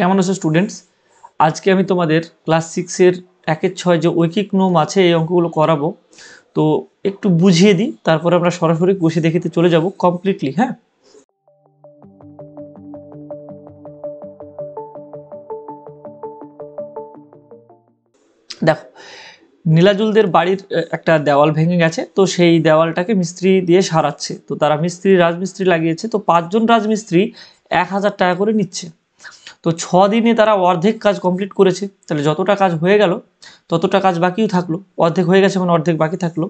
কেমন আছে স্টুডেন্টস আজকে আমি তোমাদের ক্লাস সিক্সের একের ছয় যে ঐকিক নোম আছে এই অঙ্কগুলো করাবো তো একটু বুঝিয়ে দিই তারপরে আমরা সরাসরি বসে দেখিতে চলে যাব কমপ্লিটলি হ্যাঁ দেখো নীলাজুলদের বাড়ির একটা দেওয়াল ভেঙে গেছে তো সেই দেওয়ালটাকে মিস্ত্রি দিয়ে সারাচ্ছে তো তারা মিস্ত্রি রাজমিস্ত্রি লাগিয়েছে তো পাঁচজন রাজমিস্ত্রি এক হাজার টাকা করে নিচ্ছে তো ছ দিনে তারা অর্ধেক কাজ কমপ্লিট করেছে তাহলে যতটা কাজ হয়ে গেল ততটা কাজ বাকিও থাকলো অর্ধেক হয়ে গেছে মানে অর্ধেক বাকি থাকলো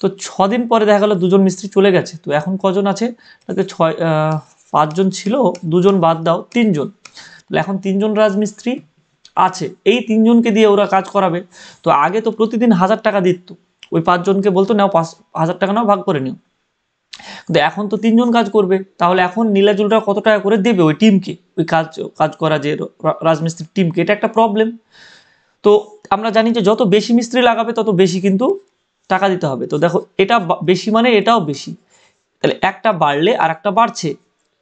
তো ছ দিন পরে দেখা গেলো দুজন মিস্ত্রি চলে গেছে তো এখন কজন আছে তাতে ছয় পাঁচজন ছিল দুজন বাদ দাও তিনজন তাহলে এখন তিনজন রাজমিস্ত্রি আছে এই তিনজনকে দিয়ে ওরা কাজ করাবে তো আগে তো প্রতিদিন হাজার টাকা দিত ওই পাঁচজনকে বলতো নাও পাঁচ হাজার টাকা নাও ভাগ করে নিও কিন্তু এখন তো তিনজন কাজ করবে তাহলে এখন নীলাজুলরা কত টাকা করে দেবে ওই টিমকে ওই কাজ কাজ করা যে রাজমিস্ত্রির টিমকে এটা একটা প্রবলেম তো আমরা জানি যে যত বেশি মিস্ত্রি লাগাবে তত বেশি কিন্তু টাকা দিতে হবে তো দেখো এটা বেশি মানে এটাও বেশি তাহলে একটা বাড়লে আর একটা বাড়ছে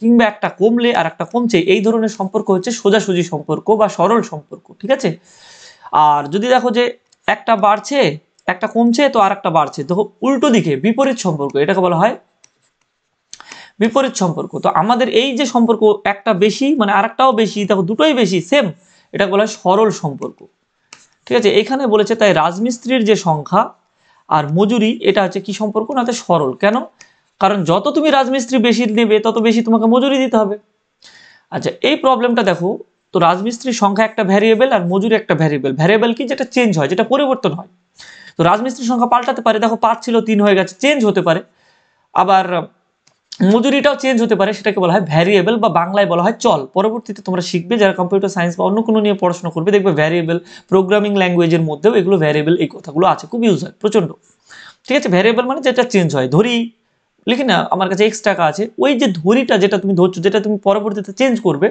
কিংবা একটা কমলে আর একটা কমছে এই ধরনের সম্পর্ক হচ্ছে সোজাসুজি সম্পর্ক বা সরল সম্পর্ক ঠিক আছে আর যদি দেখো যে একটা বাড়ছে একটা কমছে তো আর একটা বাড়ছে দেখো উল্টো দিকে বিপরীত সম্পর্ক এটাকে বলা হয় বিপরীত সম্পর্ক তো আমাদের এই যে সম্পর্ক একটা বেশি মানে আরেকটাও বেশি তারপর দুটোই বেশি সেম এটা বলা সরল সম্পর্ক ঠিক আছে এখানে বলেছে তাই রাজমিস্ত্রির যে সংখ্যা আর মজুরি এটা হচ্ছে কি সম্পর্ক না সরল কেন কারণ যত তুমি রাজমিস্ত্রি বেশি নেবে তত বেশি তোমাকে মজুরি দিতে হবে আচ্ছা এই প্রবলেমটা দেখো তো রাজমিস্ত্রির সংখ্যা একটা ভ্যারিয়েবল আর মজুরি একটা ভ্যারিয়েবল ভ্যারিয়েবল কি যেটা চেঞ্জ হয় যেটা পরিবর্তন হয় তো রাজমিস্ত্রির সংখ্যা পাল্টাতে পারে দেখো পাঁচ ছিল তিন হয়ে গেছে চেঞ্জ হতে পারে আবার মজুরিটাও চেঞ্জ হতে পারে সেটাকে বলা হয় ভ্যারিয়েবল বা বাংলায় বলা হয় চল পরবর্তীতে তোমরা শিখবে যারা কম্পিউটার সায়েন্স বা অন্য কোনো নিয়ে পড়াশোনা করবে দেখবে ভ্যারিয়েবল প্রোগ্রামিং ল্যাঙ্গুয়েজের মধ্যেও এগুলো ভ্যারিয়েবল এই কথাগুলো আছে খুব ইউজ হয় প্রচণ্ড ঠিক আছে ভ্যারিয়েবল মানে যেটা চেঞ্জ হয় ধরি লিখি না আমার কাছে এক্স টাকা আছে ওই যে ধরিটা যেটা তুমি ধরছো যেটা তুমি পরবর্তীতে চেঞ্জ করবে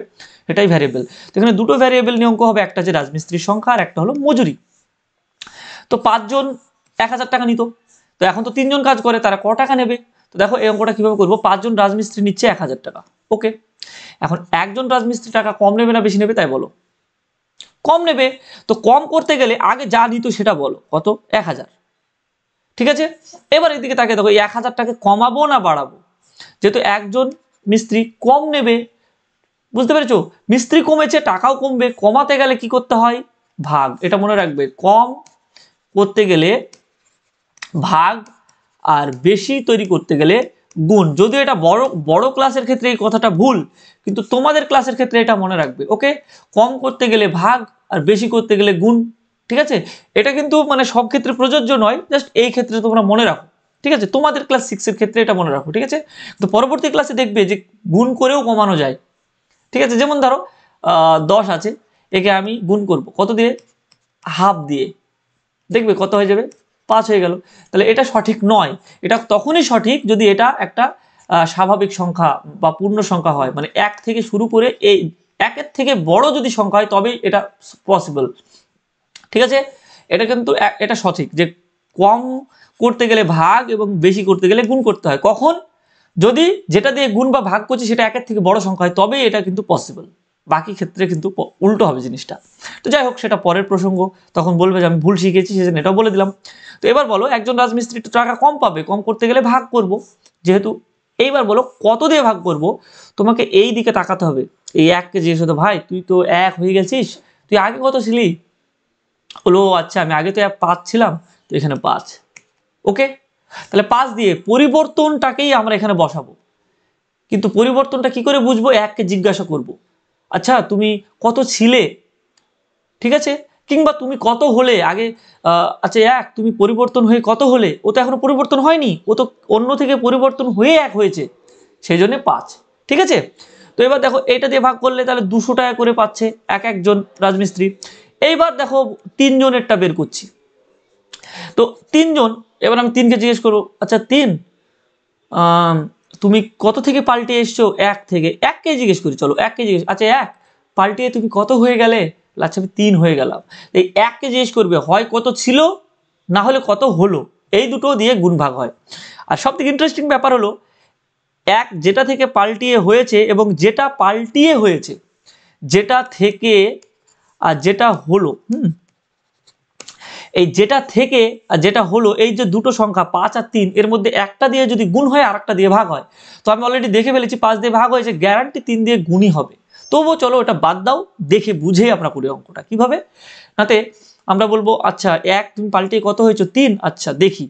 সেটাই ভ্যারিয়েবল এখানে দুটো ভ্যারিয়েবল নিয়ে অঙ্ক হবে একটা যে রাজমিস্ত্রির সংখ্যা আর একটা হলো মজুরি তো পাঁচজন এক হাজার টাকা নিত তো এখন তো তিনজন কাজ করে তারা ক টাকা নেবে তো দেখো এই অঙ্কটা কীভাবে করবো পাঁচজন রাজমিস্ত্রি নিচ্ছে এক হাজার টাকা ওকে এখন একজন রাজমিস্ত্রি টাকা কম নেবে না বেশি নেবে তাই বলো কম নেবে তো কম করতে গেলে আগে যা নিত সেটা বলো কত এক হাজার ঠিক আছে এবার এদিকে তাকে দেখো এক হাজারটাকে কমাবো না বাড়াবো যেহেতু একজন মিস্ত্রি কম নেবে বুঝতে পেরেছো মিস্ত্রি কমেছে টাকাও কমবে কমাতে গেলে কি করতে হয় ভাগ এটা মনে রাখবে কম করতে গেলে ভাগ আর বেশি তৈরি করতে গেলে গুণ যদিও এটা বড় বড় ক্লাসের ক্ষেত্রে এই কথাটা ভুল কিন্তু তোমাদের ক্লাসের ক্ষেত্রে এটা মনে রাখবে ওকে কম করতে গেলে ভাগ আর বেশি করতে গেলে গুণ ঠিক আছে এটা কিন্তু মানে সব ক্ষেত্রে প্রযোজ্য নয় জাস্ট এই ক্ষেত্রে তোমরা মনে রাখো ঠিক আছে তোমাদের ক্লাস সিক্সের ক্ষেত্রে এটা মনে রাখো ঠিক আছে তো পরবর্তী ক্লাসে দেখবে যে গুণ করেও কমানো যায় ঠিক আছে যেমন ধরো দশ আছে একে আমি গুণ করব কত দিয়ে হাফ দিয়ে দেখবে কত হয়ে যাবে পাঁচ হয়ে গেল তাহলে এটা সঠিক নয় এটা তখনই সঠিক যদি এটা একটা স্বাভাবিক সংখ্যা বা পূর্ণ সংখ্যা হয় মানে এক থেকে শুরু করে এই একের থেকে বড় যদি সংখ্যা হয় তবেই এটা পসিবল ঠিক আছে এটা কিন্তু এটা সঠিক যে কম করতে গেলে ভাগ এবং বেশি করতে গেলে গুণ করতে হয় কখন যদি যেটা দিয়ে গুণ বা ভাগ করছি সেটা একের থেকে বড় সংখ্যা হয় তবেই এটা কিন্তু পসিবল বাকি ক্ষেত্রে কিন্তু উল্টো হবে জিনিসটা তো যাই হোক সেটা পরের প্রসঙ্গ তখন বলবে যে আমি ভুল শিখেছি সেজন্য এটাও বলে দিলাম তো এবার বলো একজন রাজমিস্ত্রি তো টাকা কম পাবে কম করতে গেলে ভাগ করব যেহেতু এইবার বলো কত দিয়ে ভাগ করব তোমাকে এই দিকে তাকাতে হবে এই এক কেজি এসে ভাই তুই তো এক হয়ে গেছিস তুই আগে কত ছিলি বলো আচ্ছা আমি আগে তো এক পাঁচ ছিলাম তো এখানে পাঁচ ওকে তাহলে পাঁচ দিয়ে পরিবর্তনটাকেই আমরা এখানে বসাবো কিন্তু পরিবর্তনটা কি করে বুঝবো এককে জিজ্ঞাসা করবো আচ্ছা তুমি কত ছিলে ঠিক আছে কিংবা তুমি কত হলে আগে আচ্ছা এক তুমি পরিবর্তন হয়ে কত হলে ও তো এখনো পরিবর্তন হয়নি ও তো অন্য থেকে পরিবর্তন হয়ে এক হয়েছে সেই জন্যে পাঁচ ঠিক আছে তো এবার দেখো এটা দিয়ে ভাগ করলে তাহলে দুশো টাকা করে পাচ্ছে এক একজন রাজমিস্ত্রি এইবার দেখো তিনজনেরটা বের করছি তো তিনজন এবার আমি তিনকে জিজ্ঞেস করবো আচ্ছা তিন তুমি কত থেকে পাল্টে এসছো এক থেকে এককে জিজ্ঞেস করি চলো এককে জিজ্ঞেস আচ্ছা এক পাল্টিয়ে তুমি কত হয়ে গেলে আচ্ছা আমি তিন হয়ে গেলাম এই এককে জিজ্ঞেস করবে হয় কত ছিল না হলে কত হলো এই দুটো দিয়ে গুণ ভাগ হয় আর সব থেকে ইন্টারেস্টিং ব্যাপার হলো এক যেটা থেকে পাল্টিয়ে হয়েছে এবং যেটা পাল্টিয়ে হয়েছে যেটা থেকে আর যেটা হলো হুম এই যেটা থেকে যেটা হলো এই যে দুটো সংখ্যা পাঁচ আর তিন এর মধ্যে একটা দিয়ে যদি গুণ হয় আর দিয়ে ভাগ হয় তো আমি অলরেডি দেখে ফেলেছি পাঁচ দিয়ে ভাগ হয়েছে গ্যারান্টি তিন দিয়ে গুণই হবে তবুও চলো ওটা বাদ দাও দেখে বুঝেই আমরা করি অঙ্কটা কিভাবে নাতে আমরা বলবো আচ্ছা এক তুমি পাল্টে কত হয়েছ তিন আচ্ছা দেখি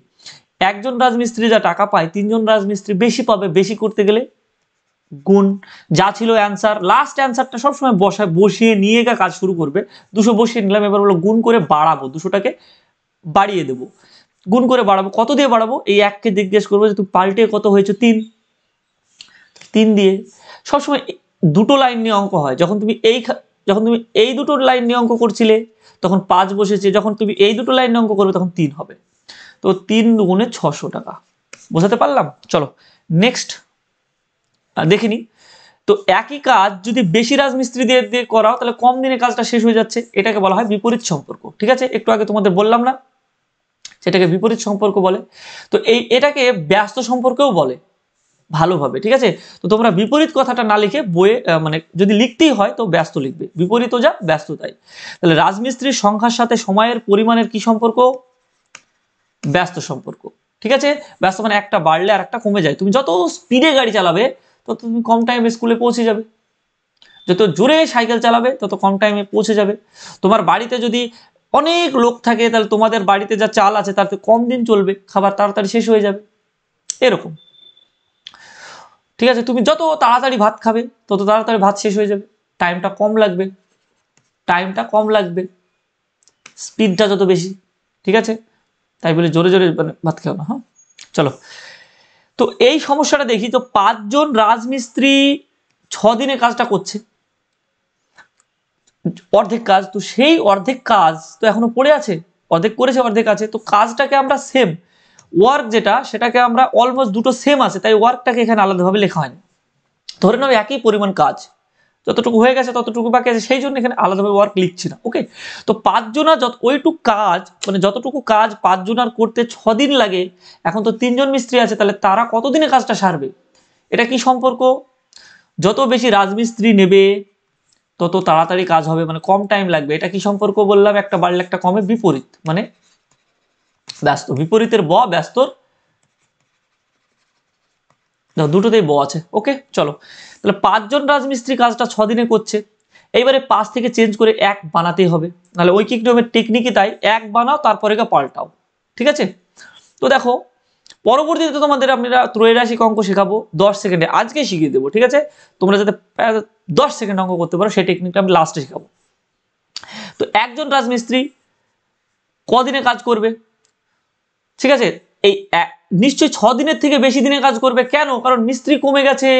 একজন রাজমিস্ত্রি যা টাকা পায় তিনজন রাজমিস্ত্রি বেশি পাবে বেশি করতে গেলে গুণ যা ছিল অ্যান্সার লাস্ট অ্যান্সারটা সবসময় বসায় বসিয়ে নিয়ে গা কাজ শুরু করবে দুশো বসিয়ে নিলাম এবার বলো গুণ করে বাড়াবো দুশোটাকে বাড়িয়ে দেবো গুণ করে বাড়াবো কত দিয়ে বাড়াবো এই এককে জিজ্ঞেস করবো যে তুমি পাল্টে কত হয়েছে তিন তিন দিয়ে সবসময় দুটো লাইন নিয়ে অঙ্ক হয় যখন তুমি এই যখন তুমি এই দুটো লাইন নিয়ে অঙ্ক করছিলে তখন পাঁচ বসেছে যখন তুমি এই দুটো লাইন নিয়ে অঙ্ক করবে তখন তিন হবে তো তিন গুণে ছশো টাকা বোঝাতে পারলাম চলো নেক্সট দেখিনি তো একই কাজ যদি বেশি রাজমিস্ত্রি দিয়ে দিয়ে করাও তাহলে কম দিনে কাজটা শেষ হয়ে যাচ্ছে এটাকে বলা হয় বিপরীত সম্পর্ক ঠিক আছে একটু আগে তোমাদের বললাম না সেটাকে বিপরীত সম্পর্ক বলে তো এই এটাকে ব্যস্ত সম্পর্কেও বলে ভালোভাবে ঠিক আছে তো তোমরা বিপরীত কথাটা না লিখে বইয়ে মানে যদি লিখতেই হয় তো ব্যস্ত লিখবে বিপরীত যা ব্যস্ত তাই তাহলে রাজমিস্ত্রির সংখ্যার সাথে সময়ের পরিমাণের কি সম্পর্ক ব্যস্ত সম্পর্ক ঠিক আছে ব্যস্ত মানে একটা বাড়লে আর একটা কমে যায় তুমি যত স্পিডে গাড়ি চালাবে তত তুমি কম টাইমে স্কুলে পৌঁছে যাবে যত জোরে সাইকেল চালাবে তত কম টাইমে পৌঁছে যাবে তোমার বাড়িতে যদি অনেক লোক থাকে তাহলে তোমাদের বাড়িতে যা চাল আছে তাতে কম দিন চলবে খাবার তাড়াতাড়ি শেষ হয়ে যাবে এরকম ঠিক আছে তুমি যত তাড়াতাড়ি ভাত খাবে তত তাড়াতাড়ি ভাত শেষ হয়ে যাবে টাইমটা কম লাগবে টাইমটা কম লাগবে স্পিডটা যত বেশি ঠিক আছে তাই বলে জোরে জোরে মানে ভাত খেও না হ্যাঁ চলো তো এই সমস্যাটা দেখি তো পাঁচজন রাজমিস্ত্রি ছদিনে কাজটা করছে অর্ধেক কাজ তো সেই অর্ধেক কাজ তো এখনো পড়ে আছে অর্ধেক করেছে অর্ধেক আছে তো কাজটাকে আমরা সেম ওয়ার্ক যেটা সেটাকে আমরা অলমোস্ট দুটো সেম আছে তাই ওয়ার্কটাকে এখানে আলাদাভাবে লেখা হয়নি ধরে নাও একই পরিমাণ কাজ যতটুকু হয়ে গেছে ততটুকু বাকি আছে সেই জন্য এখানে আলাদাভাবে ওয়ার্ক লিখছি না ওকে তো পাঁচজনা যত ওইটুকু কাজ মানে যতটুকু কাজ পাঁচজনার করতে ছদিন লাগে এখন তো তিনজন মিস্ত্রি আছে তাহলে তারা কতদিনে কাজটা সারবে এটা কি সম্পর্ক যত বেশি রাজমিস্ত্রি নেবে তত তাড়াতাড়ি কাজ হবে মানে কম টাইম লাগবে এটা কি সম্পর্ক বললাম একটা বাড়লে একটা কমে বিপরীত মানে ব্যস্ত বিপরীতের ব ব্যস্তর দুটোতেই ব আছে ওকে চলো তাহলে পাঁচজন রাজমিস্ত্রি কাজটা ছদিনে করছে এইবারে পাঁচ থেকে চেঞ্জ করে এক বানাতেই হবে নাহলে ঐকিক নিয়মের টেকনিকই তাই এক বানাও তারপরে পাল্টাও ঠিক আছে তো দেখো পরবর্তীতে তোমাদের আমরা ত্রয়রাশিক অঙ্ক শেখাবো দশ সেকেন্ডে আজকে শিখিয়ে দেবো ঠিক আছে তোমরা যাতে দশ সেকেন্ড অঙ্ক করতে পারো সেই টেকনিকটা আমি লাস্টে শেখাবো তো একজন রাজমিস্ত্রি কদিনে কাজ করবে ঠিক আছে এই নিশ্চয়ই ছ দিনের থেকে বেশি দিনে কাজ করবে কেন কারণ মিস্ত্রি কমে গেছে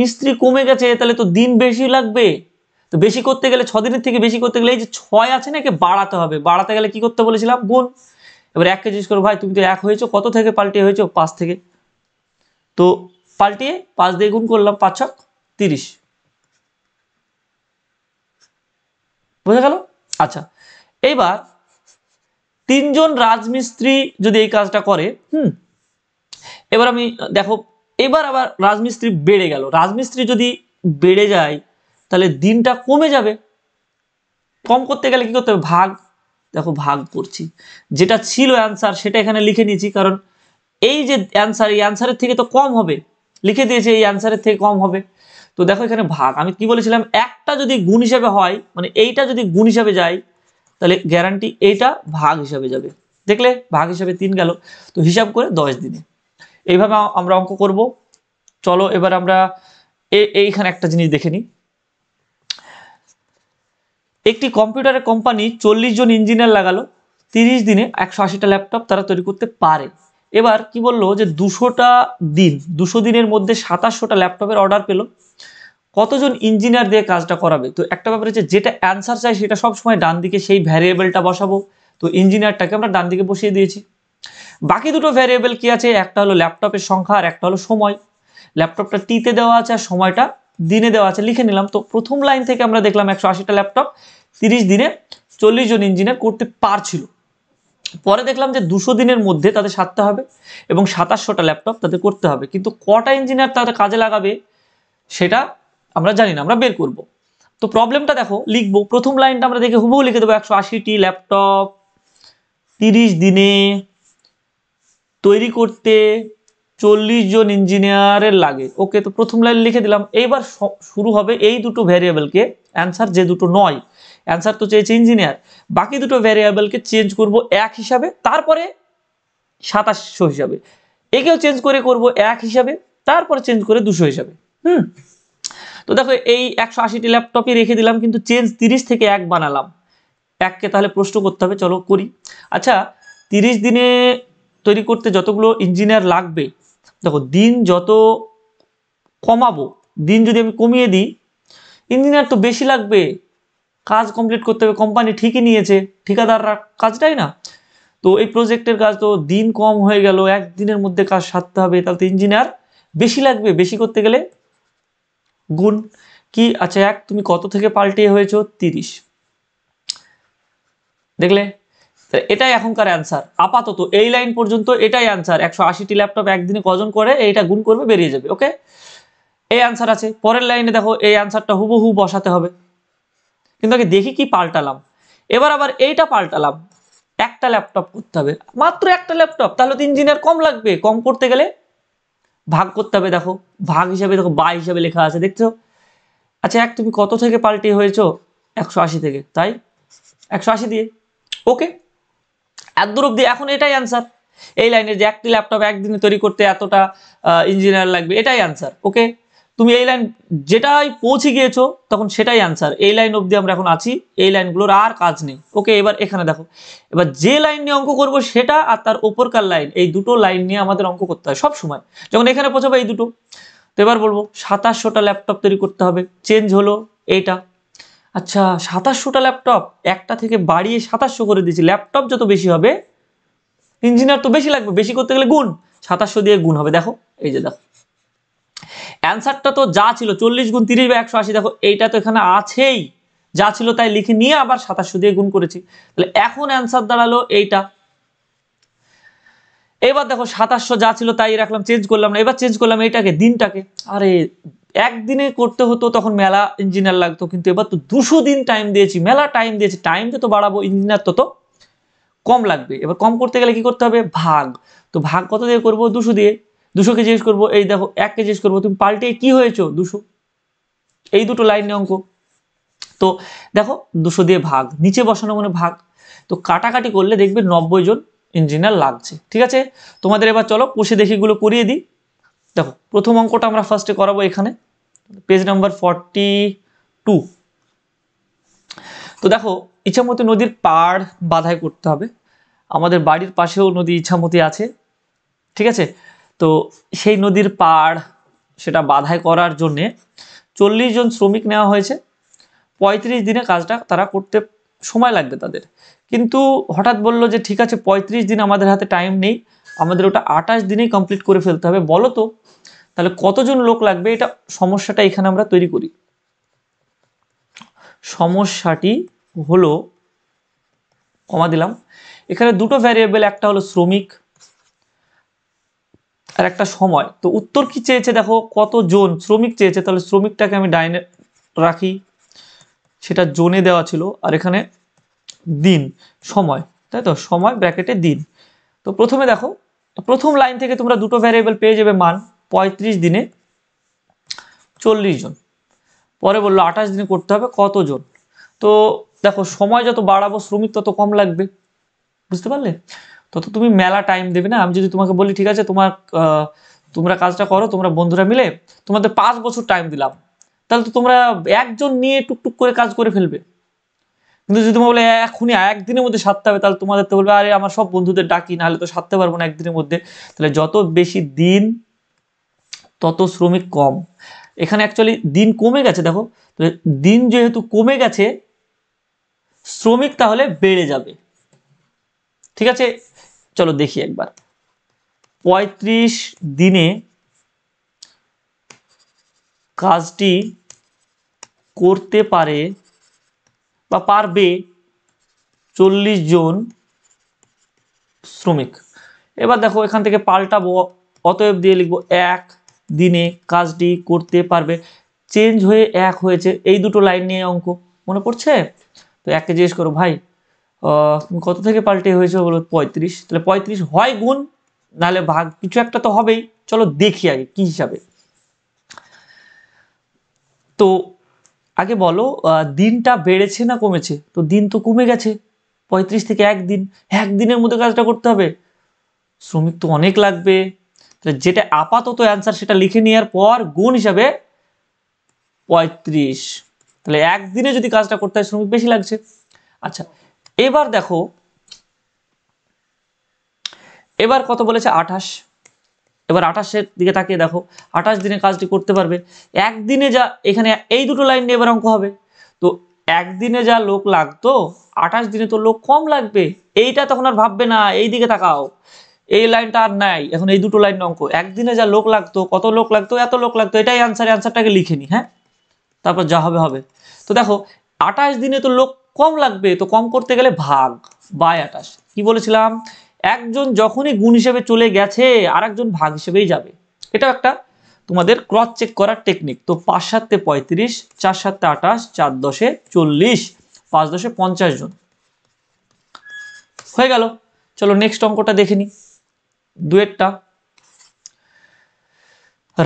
মিস্ত্রি কমে গেছে তাহলে তো দিন বেশি লাগবে তো বেশি করতে গেলে ছ দিনের থেকে বেশি করতে গেলে এই যে ছয় আছে নাকি বাড়াতে হবে বাড়াতে গেলে কি করতে বলেছিলাম গুণ এবার এককে জিজ্ঞেস করো ভাই তুমি তো এক হয়েছো কত থেকে পাল্টে হয়েছো পাঁচ থেকে তো পাল্টিয়ে পাঁচ দিয়ে গুণ করলাম পাঁচ ছক তিরিশ বোঝা গেল আচ্ছা এইবার তিনজন রাজমিস্ত্রি যদি এই কাজটা করে হুম এবার আমি দেখো এবার আবার রাজমিস্ত্রি বেড়ে গেল রাজমিস্ত্রি যদি বেড়ে যায় তাহলে দিনটা কমে যাবে কম করতে গেলে কি করতে হবে ভাগ দেখো ভাগ করছি যেটা ছিল অ্যান্সার সেটা এখানে লিখে নিয়েছি কারণ এই যে অ্যান্সার এই অ্যান্সারের থেকে তো কম হবে লিখে দিয়েছে এই অ্যান্সারের থেকে কম হবে তো দেখো এখানে ভাগ আমি কি বলেছিলাম একটা যদি গুণ হিসাবে হয় মানে এইটা যদি গুণ হিসাবে যায় তাহলে গ্যারান্টি এইটা ভাগ হিসাবে যাবে দেখলে ভাগ হিসাবে তিন গেল তো হিসাব করে দশ দিনে এইভাবে আমরা অঙ্ক করব চলো এবার আমরা এইখানে একটা জিনিস দেখে নিই একটি কম্পিউটারের কোম্পানি চল্লিশ জন ইঞ্জিনিয়ার লাগালো তিরিশ দিনে একশো আশিটা ল্যাপটপ তারা তৈরি করতে পারে এবার কি বললো যে দুশোটা দিন দুশো দিনের মধ্যে সাতাশশোটা ল্যাপটপের অর্ডার পেলো কতজন ইঞ্জিনিয়ার দিয়ে কাজটা করাবে তো একটা ব্যাপার হচ্ছে যেটা অ্যান্সার চাই সেটা সবসময় ডান দিকে সেই ভ্যারিয়েবলটা বসাবো তো ইঞ্জিনিয়ারটাকে আমরা ডান দিকে বসিয়ে দিয়েছি বাকি দুটো ভ্যারিয়েবল কি আছে একটা হলো ল্যাপটপের সংখ্যা আর একটা হলো সময় ল্যাপটপটা টিতে দেওয়া আছে আর সময়টা দিনে দেওয়া আছে লিখে নিলাম তো প্রথম লাইন থেকে আমরা দেখলাম একশো আশিটা ল্যাপটপ তিরিশ দিনে চল্লিশ জন ইঞ্জিনিয়ার করতে পারছিল পরে দেখলাম যে দুশো দিনের মধ্যে তাদের সারতে হবে এবং সাতাশশোটা ল্যাপটপ তাদের করতে হবে কিন্তু কটা ইঞ্জিনিয়ার তাদের কাজে লাগাবে সেটা আমরা জানি না আমরা বের করব তো প্রবলেমটা দেখো লিখবো প্রথম লাইনটা আমরা দেখে হুবহু লিখে দেবো একশো আশিটি ল্যাপটপ তিরিশ দিনে তৈরি করতে চল্লিশ জন ইঞ্জিনিয়ারের লাগে ওকে তো প্রথম লাইন লিখে দিলাম এইবার শুরু হবে এই দুটো ভ্যারিয়েবলকে অ্যান্সার যে দুটো নয় অ্যান্সার তো চেয়েছে ইঞ্জিনিয়ার বাকি দুটো ভ্যারিয়েবলকে চেঞ্জ করব এক হিসাবে তারপরে সাতাশশো হিসাবে একেও চেঞ্জ করে করব এক হিসাবে তারপরে চেঞ্জ করে দুশো হিসাবে হুম তো দেখো এই একশো আশিটি ল্যাপটপে রেখে দিলাম কিন্তু চেঞ্জ তিরিশ থেকে এক বানালাম এককে তাহলে প্রশ্ন করতে হবে চলো করি আচ্ছা তিরিশ দিনে তৈরি করতে যতগুলো ইঞ্জিনিয়ার লাগবে দেখো দিন যত কমাবো দিন যদি আমি কমিয়ে দিই ইঞ্জিনিয়ার তো বেশি লাগবে কাজ কমপ্লিট করতে হবে কোম্পানি ঠিকই নিয়েছে ঠিকাদাররা কাজটাই না তো এই প্রজেক্টের কাজ তো দিন কম হয়ে গেল একদিনের মধ্যে কাজ সারতে হবে তাহলে তো ইঞ্জিনিয়ার বেশি লাগবে বেশি করতে গেলে গুণ কি আচ্ছা এক তুমি কত থেকে পাল্টিয়ে হয়েছো তিরিশ দেখলে এটাই এখনকার অ্যান্সার আপাতত এই লাইন পর্যন্ত এটাই অ্যান্সার একশো আশিটি ল্যাপটপ একদিনে কজন করে এইটা গুণ করবে বেরিয়ে যাবে ওকে এই অ্যান্সার আছে পরের লাইনে দেখো এই অ্যান্সারটা হুবহু বসাতে হবে কিন্তু আগে দেখি কি পাল্টালাম এবার আবার এইটা পাল্টালাম একটা ল্যাপটপ করতে হবে মাত্র একটা ল্যাপটপ তাহলে তো ইঞ্জিনিয়ার কম লাগবে কম করতে গেলে ভাগ করতে হবে দেখো ভাগ হিসাবে দেখো বা হিসাবে লেখা আছে দেখছো আচ্ছা এক তুমি কত থেকে পাল্টে হয়েছো একশো আশি থেকে তাই একশো আশি দিয়ে ওকে এত দূর অব্দি এখন এটাই অ্যান্সার এই লাইনের যে একটি ল্যাপটপ একদিনে তৈরি করতে এতটা ইঞ্জিনিয়ার লাগবে এটাই অ্যান্সার ওকে তুমি এই লাইন যেটাই পৌঁছে গিয়েছো তখন সেটাই আনসার এই লাইন অবধি আমরা এখন আছি এই লাইনগুলোর আর কাজ নেই ওকে এবার এখানে দেখো এবার যে লাইন নিয়ে অঙ্ক করব সেটা আর তার ওপরকার লাইন এই দুটো লাইন নিয়ে আমাদের অঙ্ক করতে হয় সবসময় সময় যখন এখানে পৌঁছাবে এই দুটো তো এবার বলবো সাতাশশোটা ল্যাপটপ তৈরি করতে হবে চেঞ্জ হলো এইটা আচ্ছা সাতাশশোটা ল্যাপটপ একটা থেকে বাড়িয়ে সাতাশশো করে দিয়েছি ল্যাপটপ যত বেশি হবে ইঞ্জিনিয়ার তো বেশি লাগবে বেশি করতে গেলে গুণ সাতাশশো দিয়ে গুণ হবে দেখো এই যে দেখো অ্যান্সারটা তো যা ছিল চল্লিশ গুণ তিরিশ বা একশো আশি দেখো এইটা তো এখানে আছেই যা ছিল তাই লিখে নিয়ে আবার সাতাশো দিয়ে গুণ করেছি তাহলে এখন অ্যান্সার দাঁড়ালো এইটা এবার দেখো সাতাশশো যা ছিল তাই রাখলাম চেঞ্জ করলাম না এবার চেঞ্জ করলাম এইটাকে দিনটাকে আরে একদিনে করতে হতো তখন মেলা ইঞ্জিনিয়ার লাগতো কিন্তু এবার তো দুশো দিন টাইম দিয়েছি মেলা টাইম দিয়েছি টাইম তো বাড়াবো ইঞ্জিনিয়ার তত কম লাগবে এবার কম করতে গেলে কি করতে হবে ভাগ তো ভাগ কত দিয়ে করবো দুশো দিয়ে দুশো কেজি জিজ্ঞেস করবো এই দেখো এক কেজি জিজ্ঞেস করবো তুমি পাল্টে কি হয়েছো দুশো এই দুটো লাইনে অঙ্ক তো দেখো দুশো দিয়ে ভাগ নিচে বসানো মানে ভাগ তো কাটাকাটি করলে দেখবে নব্বই জন ইঞ্জিনিয়ার লাগছে ঠিক আছে তোমাদের এবার চলো কষে দেখিগুলো করিয়ে দিই দেখো প্রথম অঙ্কটা আমরা ফার্স্টে করাবো এখানে পেজ নাম্বার ফর্টি টু তো দেখো ইচ্ছামতি নদীর পাড় বাধাই করতে হবে আমাদের বাড়ির পাশেও নদী ইচ্ছামতি আছে ঠিক আছে তো সেই নদীর পাড় সেটা বাধাই করার জন্যে চল্লিশ জন শ্রমিক নেওয়া হয়েছে পঁয়ত্রিশ দিনে কাজটা তারা করতে সময় লাগবে তাদের কিন্তু হঠাৎ বলল যে ঠিক আছে পঁয়ত্রিশ দিন আমাদের হাতে টাইম নেই আমাদের ওটা আঠাশ দিনেই কমপ্লিট করে ফেলতে হবে বলো তো তাহলে কতজন লোক লাগবে এটা সমস্যাটা এখানে আমরা তৈরি করি সমস্যাটি হলো কমা দিলাম এখানে দুটো ভ্যারিয়েবল একটা হলো শ্রমিক আর একটা সময় তো উত্তর কি চেয়েছে দেখো কত জোন শ্রমিক চেয়েছে তাহলে শ্রমিকটাকে আমি ডাইনে রাখি সেটা জোনে দেওয়া ছিল আর এখানে দিন সময় তাই তো সময় ব্র্যাকেটে দিন তো প্রথমে দেখো প্রথম লাইন থেকে তোমরা দুটো ভ্যারিয়েবল পেয়ে যাবে মান ৩৫ দিনে চল্লিশ জন পরে বললো আঠাশ দিনে করতে হবে কতজন তো দেখো সময় যত বাড়াবো শ্রমিক তত কম লাগবে বুঝতে পারলে তত তুমি মেলা টাইম দেবে না আমি যদি তোমাকে বলি ঠিক আছে তোমার তোমরা কাজটা করো তোমরা বন্ধুরা মিলে তোমাদের পাঁচ বছর টাইম দিলাম তাহলে তো তোমরা একজন নিয়ে টুকটুক করে কাজ করে ফেলবে কিন্তু যদি তোমার বলে এখনই একদিনের মধ্যে সারতে হবে তাহলে তোমাদের তো বলবে আরে আমার সব বন্ধুদের ডাকি নাহলে তো সারতে পারবো না একদিনের মধ্যে তাহলে যত বেশি দিন তত শ্রমিক কম এখানে অ্যাকচুয়ালি দিন কমে গেছে দেখো দিন যেহেতু কমে গেছে শ্রমিক তাহলে বেড়ে যাবে ঠিক আছে চলো দেখি একবার ৩৫ দিনে কাজটি করতে পারে বা পারবে চল্লিশ জন শ্রমিক এবার দেখো এখান থেকে পাল্টাবো অতএব দিয়ে লিখবো এক দিনে কাজটি করতে পারবে চেঞ্জ হয়ে এক হয়েছে এই দুটো লাইন নিয়ে অঙ্ক মনে পড়ছে তো এককে জিজ্ঞেস করো ভাই কত থেকে পাল্টে হয়েছে বলো পঁয়ত্রিশ তাহলে পঁয়ত্রিশ হয় গুণ নাহলে ভাগ কিছু একটা তো হবেই চলো দেখি আগে কি হিসাবে তো আগে বলো দিনটা বেড়েছে না কমেছে তো দিন তো কমে গেছে পঁয়ত্রিশ থেকে একদিন একদিনের মধ্যে কাজটা করতে হবে শ্রমিক তো অনেক লাগবে যেটা আপাতত অ্যান্সার সেটা লিখে নেওয়ার পর গুণ হিসাবে পঁয়ত্রিশ তাহলে একদিনে যদি কাজটা করতে হয় শ্রমিক বেশি লাগছে আচ্ছা এবার দেখো এবার কত বলেছে আঠাশ এবার আঠাশের দিকে তাকিয়ে দেখো আঠাশ দিনে কাজটি করতে পারবে একদিনে যা এখানে এই দুটো লাইন নিয়ে এবার অঙ্ক হবে তো একদিনে যা লোক লাগতো আঠাশ দিনে তো লোক কম লাগবে এইটা তখন আর ভাববে না এই দিকে তাকাও এই লাইনটা আর নাই এখন এই দুটো লাইন অঙ্ক একদিনে যা লোক লাগতো কত লোক লাগতো এত লোক লাগতো এটাই আনসার অ্যান্সারটাকে লিখে নি হ্যাঁ তারপর যা হবে হবে তো দেখো আঠাশ দিনে তো লোক কম লাগবে তো কম করতে গেলে ভাগ বাই আটাশ কি বলেছিলাম একজন যখনই গুণ হিসেবে চলে গেছে আর একজন ভাগ হিসেবেই যাবে এটা একটা তোমাদের ক্রস চেক করার টেকনিক তো পাঁচ সাতে পঁয়ত্রিশ চার সাতে আঠাশ চার দশে চল্লিশ পাঁচ দশে পঞ্চাশ জন হয়ে গেল চলো নেক্সট অঙ্কটা দেখে নি দুয়েরটা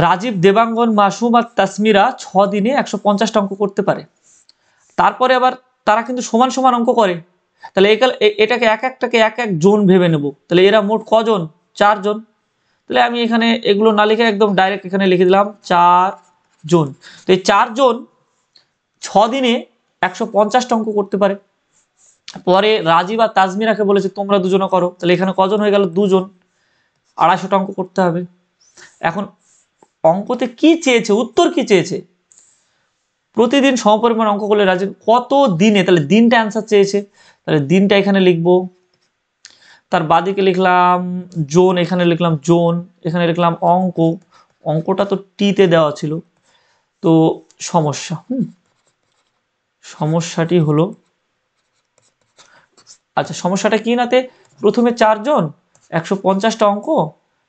রাজীব দেবাঙ্গন মাসুম আর তাসমিরা ছ দিনে একশো পঞ্চাশটা অঙ্ক করতে পারে তারপরে আবার তারা কিন্তু সমান সমান অঙ্ক করে তাহলে এটাকে এক একটাকে এক এক জন ভেবে নেব তাহলে এরা মোট কজন চারজন তাহলে আমি এখানে এগুলো না লিখে একদম ডাইরেক্ট এখানে লিখে দিলাম চার জন তো এই চারজন ছ দিনে একশো পঞ্চাশটা অঙ্ক করতে পারে পরে রাজীব আর তাজমিরাকে বলেছে তোমরা দুজনে করো তাহলে এখানে কজন হয়ে গেল দুজন আড়াইশোটা অঙ্ক করতে হবে এখন অঙ্কতে কি চেয়েছে উত্তর কি চেয়েছে প্রতিদিন সমপরিমাণ অঙ্ক করলে রাজীব কত দিনে তাহলে দিনটা অ্যান্সার চেয়েছে তাহলে দিনটা এখানে লিখব তার বাদিকে লিখলাম জোন এখানে লিখলাম জোন এখানে লিখলাম অঙ্ক অঙ্কটা তো টিতে দেওয়া ছিল তো সমস্যা হুম সমস্যাটি হলো আচ্ছা সমস্যাটা কি নাতে প্রথমে চারজন একশো পঞ্চাশটা অঙ্ক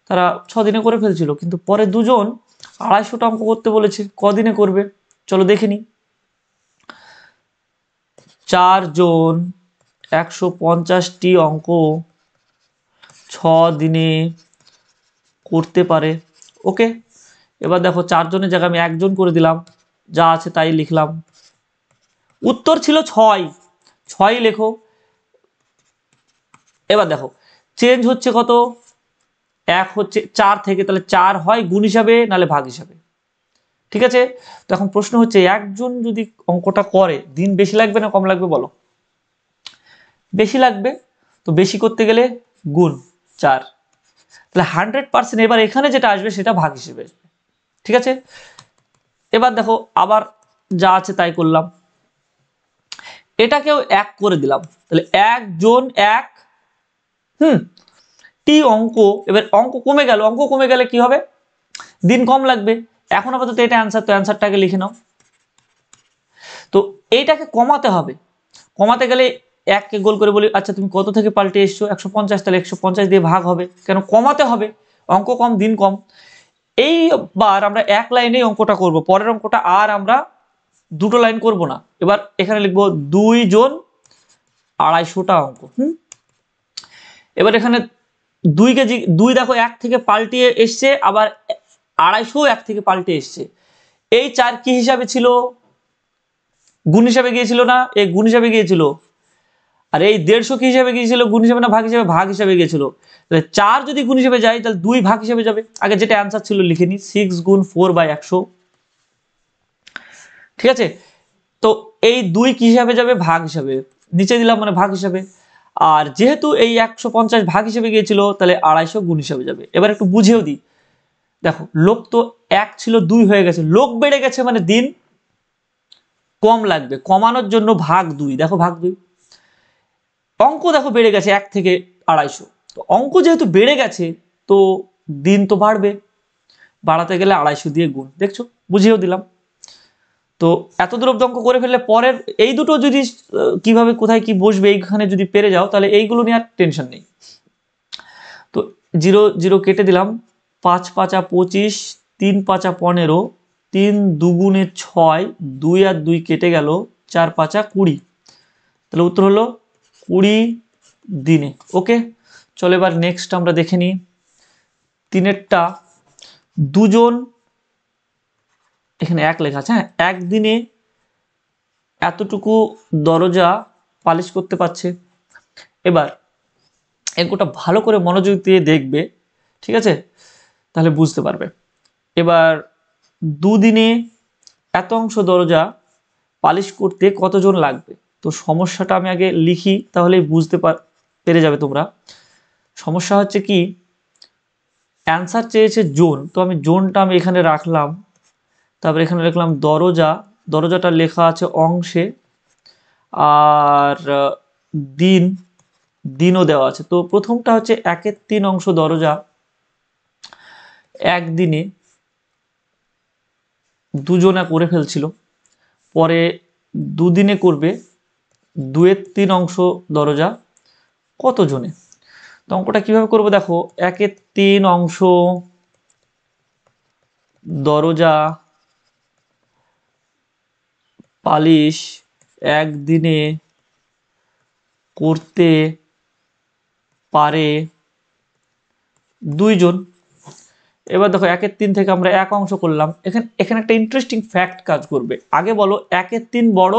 তারা ছদিনে করে ফেলছিল কিন্তু পরে দুজন আড়াইশোটা অঙ্ক করতে বলেছে কদিনে করবে চলো দেখে নিই চারজন একশো পঞ্চাশটি অঙ্ক ছ দিনে করতে পারে ওকে এবার দেখো চারজনের জায়গায় আমি একজন করে দিলাম যা আছে তাই লিখলাম উত্তর ছিল ছয় ছয় লেখো এবার দেখো চেঞ্জ হচ্ছে কত এক হচ্ছে চার থেকে তাহলে চার হয় গুণ হিসাবে নাহলে ভাগ হিসাবে ঠিক আছে তো এখন প্রশ্ন হচ্ছে একজন যদি অঙ্কটা করে দিন বেশি লাগবে না কম লাগবে বলো বেশি লাগবে তো বেশি করতে গেলে গুণ চার তাহলে হান্ড্রেড পার্সেন্ট এবার এখানে যেটা আসবে সেটা ভাগ হিসেবে আসবে ঠিক আছে এবার দেখো আবার যা আছে তাই করলাম এটাকেও এক করে দিলাম তাহলে একজন এক হুম টি অঙ্ক এবার অঙ্ক কমে গেল অঙ্ক কমে গেলে কি হবে দিন কম লাগবে এখন আপাতত এটা অ্যান্সার তো অ্যান্সারটাকে লিখে নাও তো এইটাকে কমাতে হবে কমাতে গেলে এককে গোল করে বলি আচ্ছা তুমি কত থেকে পাল্টে এসছো একশো পঞ্চাশ তাহলে একশো পঞ্চাশ দিয়ে ভাগ হবে কেন কমাতে হবে অঙ্ক কম দিন কম এইবার আমরা এক লাইনেই অঙ্কটা করব পরের অঙ্কটা আর আমরা দুটো লাইন করব না এবার এখানে লিখবো দুইজন আড়াইশোটা অঙ্ক হুম এবার এখানে দুই কেজি দুই দেখো এক থেকে পাল্টিয়ে এসছে আবার আড়াইশো এক থেকে পাল্টে এসছে এই চার কি হিসাবে ছিল গুণ হিসাবে গিয়েছিল না এই গুণ হিসাবে গিয়েছিল আর এই দেড়শো কি হিসাবে গিয়েছিল গুণ হিসাবে না ভাগ হিসাবে ভাগ হিসাবে গিয়েছিল তাহলে চার যদি গুণ হিসাবে যায় তাহলে দুই ভাগ হিসাবে যাবে আগে যেটা অ্যান্সার ছিল লিখে নি সিক্স গুণ ফোর বাই একশো ঠিক আছে তো এই দুই কি হিসাবে যাবে ভাগ হিসাবে নিচে দিলাম মানে ভাগ হিসাবে আর যেহেতু এই একশো ভাগ হিসেবে গিয়েছিল তাহলে আড়াইশো গুণ হিসাবে যাবে এবার একটু বুঝেও দিই দেখো লোক তো এক ছিল দুই হয়ে গেছে লোক বেড়ে গেছে মানে দিন কম লাগবে কমানোর জন্য ভাগ দুই দেখো ভাগ দুই অঙ্ক দেখো বেড়ে গেছে এক থেকে আড়াইশো তো অঙ্ক যেহেতু বেড়ে গেছে তো দিন তো বাড়বে বাড়াতে গেলে আড়াইশো দিয়ে গুণ দেখছো বুঝিয়েও দিলাম তো এত দূর অঙ্ক করে ফেললে পরের এই দুটো যদি কিভাবে কোথায় কি বসবে এইখানে যদি পেরে যাও তাহলে এইগুলো নিয়ে আর টেনশন নেই তো জিরো জিরো কেটে দিলাম পাঁচ পাঁচা পঁচিশ তিন পাঁচা পনেরো তিন দুগুণে ছয় দুই আর দুই কেটে গেল চার পাঁচা কুড়ি তাহলে উত্তর হলো কুড়ি দিনে ওকে চলো এবার নেক্সট আমরা দেখে নিই তিনেরটা দুজন এখানে এক লেখা আছে হ্যাঁ একদিনে এতটুকু দরজা পালিশ করতে পারছে এবার এগুলোটা ভালো করে মনোযোগ দিয়ে দেখবে ঠিক আছে তাহলে বুঝতে পারবে এবার দুদিনে এত অংশ দরজা পালিশ করতে কতজন লাগবে তো সমস্যাটা আমি আগে লিখি তাহলে বুঝতে পেরে যাবে তোমরা সমস্যা হচ্ছে কি অ্যান্সার চেয়েছে জোন তো আমি জোনটা আমি এখানে রাখলাম তারপরে এখানে লিখলাম দরজা দরজাটা লেখা আছে অংশে আর দিন দিনও দেওয়া আছে তো প্রথমটা হচ্ছে একের তিন অংশ দরজা একদিনে দুজনে করে ফেলছিল পরে দুদিনে করবে দুয়ের তিন অংশ দরজা কতজনে তো অঙ্কটা কীভাবে করবো দেখো একের তিন অংশ দরজা পালিশ একদিনে করতে পারে দুইজন এবার দেখো একের তিন থেকে আমরা এক অংশ করলাম এখানে এখানে একটা ইন্টারেস্টিং ফ্যাক্ট কাজ করবে আগে বলো একের তিন বড়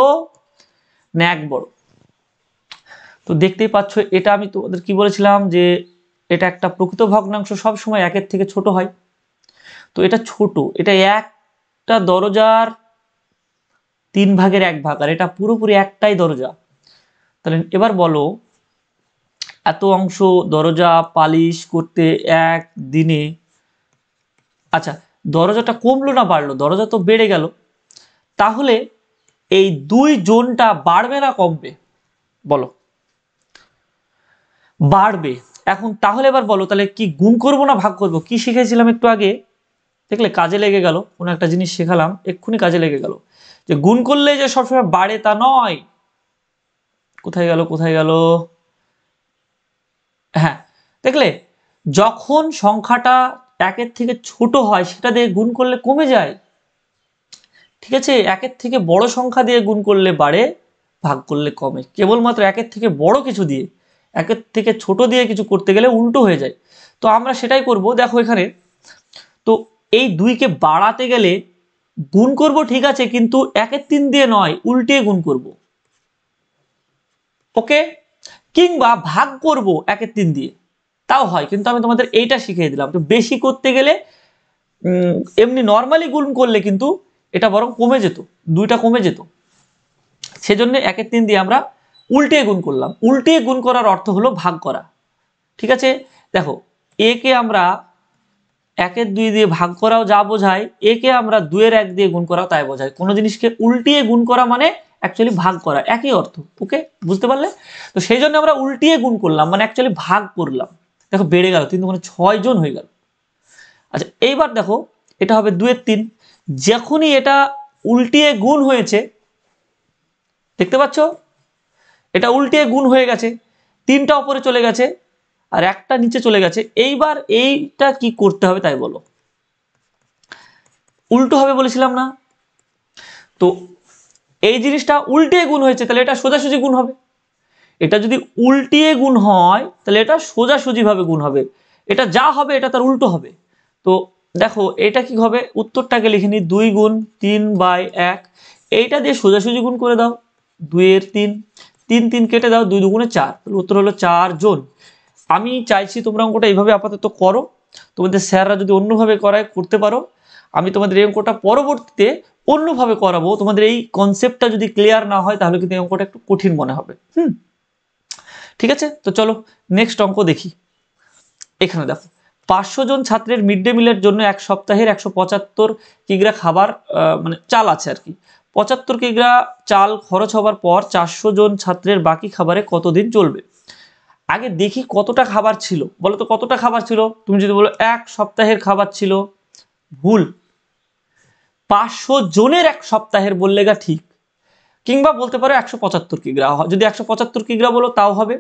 না এক বড় তো দেখতেই পাচ্ছ এটা আমি তোমাদের কি বলেছিলাম যে এটা একটা প্রকৃত ভগ্নাংশ সব সময় একের থেকে ছোট হয় তো এটা ছোট এটা একটা দরজার তিন ভাগের এক ভাগ আর এটা পুরোপুরি একটাই দরজা তাহলে এবার বলো এত অংশ দরজা পালিশ করতে এক দিনে আচ্ছা দরজাটা কমলো না বাড়লো দরজা তো বেড়ে গেল তাহলে এই দুই জোনটা বাড়বে না কমবে বলো বাড়বে এখন তাহলে এবার বলো তাহলে কি গুণ করব না ভাগ করব কি শিখেছিলাম একটু আগে দেখলে কাজে লেগে গেল কোনো একটা জিনিস শেখালাম এক্ষুনি কাজে লেগে গেল যে গুণ করলে যে সবসময় বাড়ে তা নয় কোথায় গেল কোথায় গেল হ্যাঁ দেখলে যখন সংখ্যাটা একের থেকে ছোট হয় সেটা দিয়ে গুণ করলে কমে যায় ঠিক আছে একের থেকে বড় সংখ্যা দিয়ে গুণ করলে বাড়ে ভাগ করলে কমে কেবলমাত্র একের থেকে বড় কিছু দিয়ে একের থেকে ছোট দিয়ে কিছু করতে গেলে উল্টো হয়ে যায় তো আমরা সেটাই করব দেখো এখানে তো এই দুইকে বাড়াতে গেলে গুণ করব ঠিক আছে কিন্তু একের তিন দিয়ে নয় উল্টিয়ে গুণ করব ওকে কিংবা ভাগ করব একের তিন দিয়ে তাও হয় কিন্তু আমি তোমাদের এইটা শিখিয়ে দিলাম তো বেশি করতে গেলে এমনি নর্মালি গুণ করলে কিন্তু এটা বরং কমে যেত দুইটা কমে যেত সেজন্য একের তিন দিয়ে আমরা উল্টে গুণ করলাম উল্টে গুণ করার অর্থ হলো ভাগ করা ঠিক আছে দেখো এ কে আমরা একের দুই দিয়ে ভাগ করাও যা বোঝায় একে আমরা দুয়ের এক দিয়ে গুণ করাও তাই বোঝায় কোনো জিনিসকে উল্টিয়ে গুণ করা মানে অ্যাকচুয়ালি ভাগ করা একই অর্থ ওকে বুঝতে পারলে তো সেই জন্য আমরা উল্টিয়ে গুণ করলাম মানে অ্যাকচুয়ালি ভাগ করলাম দেখো বেড়ে গেল তিন দুগুণে ছয় জন হয়ে গেল আচ্ছা এইবার দেখো এটা হবে দুয়ের তিন যখনই এটা উল্টিয়ে গুণ হয়েছে দেখতে পাচ্ছ এটা উল্টিয়ে গুণ হয়ে গেছে তিনটা ওপরে চলে গেছে আর একটা নিচে চলে গেছে এইবার এইটা কি করতে হবে তাই বলো উল্টো হবে বলেছিলাম না তো এই জিনিসটা উল্টে গুণ হয়েছে তাহলে এটা সোজাসুজি গুণ হবে এটা যদি উল্টিয়ে গুণ হয় তাহলে এটা সোজাসুজিভাবে গুণ হবে এটা যা হবে এটা তার উল্টো হবে তো দেখো এটা কি হবে উত্তরটাকে লিখে নিই দুই গুণ তিন বাই এক এইটা দিয়ে সোজাসুজি গুণ করে দাও দুইয়ের তিন তিন তিন কেটে দাও দুই দুগুণে চার তাহলে উত্তর হলো জন আমি চাইছি তোমরা অঙ্কটা এইভাবে আপাতত করো তোমাদের স্যাররা যদি অন্যভাবে করায় করতে পারো আমি তোমাদের এই অঙ্কটা পরবর্তীতে অন্যভাবে করাবো তোমাদের এই কনসেপ্টটা যদি ক্লিয়ার না হয় তাহলে কিন্তু এই অঙ্কটা একটু কঠিন মনে হবে হুম ঠিক আছে তো চলো নেক্সট অঙ্ক দেখি এখানে দেখো পাঁচশো জন ছাত্রের মিড ডে মিলের জন্য এক সপ্তাহের একশো পঁচাত্তর কিগ্রা খাবার মানে চাল আছে আর কি পঁচাত্তর কিগ্রা চাল খরচ হবার পর চারশো জন ছাত্রের বাকি খাবারে কতদিন চলবে আগে দেখি কতটা খাবার ছিল বলো তো কতটা খাবার ছিল তুমি যদি বলো এক সপ্তাহের খাবার ছিল ভুল পাঁচশো জনের এক সপ্তাহের বললে গা ঠিক কিংবা বলতে পারো একশো পঁচাত্তর কিগ্রা যদি একশো পঁচাত্তর কিগ্রা বলো তাও হবে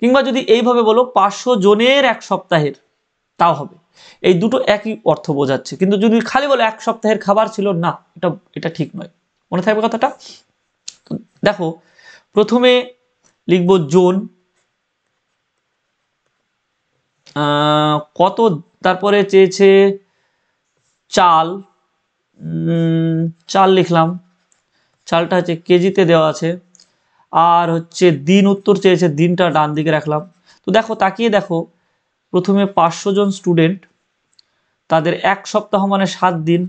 কিংবা যদি এইভাবে বলো পাঁচশো জনের এক সপ্তাহের তাও হবে এই দুটো একই অর্থ বোঝাচ্ছে কিন্তু যদি খালি বলো এক সপ্তাহের খাবার ছিল না এটা এটা ঠিক নয় মনে থাকবে কথাটা দেখো প্রথমে লিখব জোন কত তারপরে চেয়েছে চাল চাল লিখলাম চালটা হচ্ছে কেজিতে দেওয়া আছে আর হচ্ছে দিন উত্তর চেয়েছে দিনটা ডান দিকে রাখলাম তো দেখো তাকিয়ে দেখো প্রথমে পাঁচশো জন স্টুডেন্ট তাদের এক সপ্তাহ মানে সাত দিন